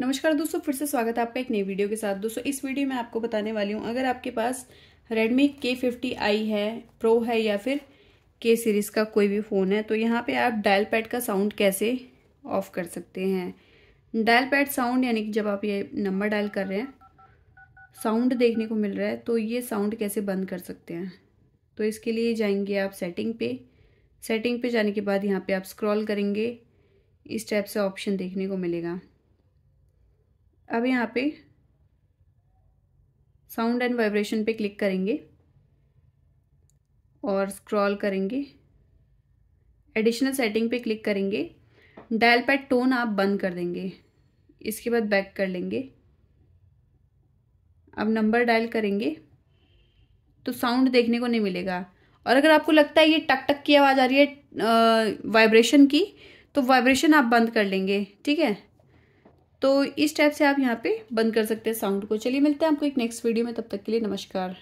नमस्कार दोस्तों फिर से स्वागत है आपका एक नई वीडियो के साथ दोस्तों इस वीडियो में आपको बताने वाली हूँ अगर आपके पास Redmi K50i है प्रो है या फिर के सीरीज़ का कोई भी फ़ोन है तो यहाँ पे आप डायल पैड का साउंड कैसे ऑफ़ कर सकते हैं डायल पैड साउंड यानी कि जब आप ये नंबर डायल कर रहे हैं साउंड देखने को मिल रहा है तो ये साउंड कैसे बंद कर सकते हैं तो इसके लिए जाएंगे आप सेटिंग पे सेटिंग पे जाने के बाद यहाँ पे आप स्क्रॉल करेंगे इस टाइप से ऑप्शन देखने को मिलेगा अब यहाँ पे साउंड एंड वाइब्रेशन पे क्लिक करेंगे और स्क्रॉल करेंगे एडिशनल सेटिंग पे क्लिक करेंगे डायल पैड टोन आप बंद कर देंगे इसके बाद बैक कर लेंगे अब नंबर डायल करेंगे तो साउंड देखने को नहीं मिलेगा और अगर आपको लगता है ये टक टक की आवाज़ आ रही है वाइब्रेशन की तो वाइब्रेशन आप बंद कर लेंगे ठीक है तो इस टाइप से आप यहाँ पे बंद कर सकते हैं साउंड को चलिए मिलते हैं आपको एक नेक्स्ट वीडियो में तब तक के लिए नमस्कार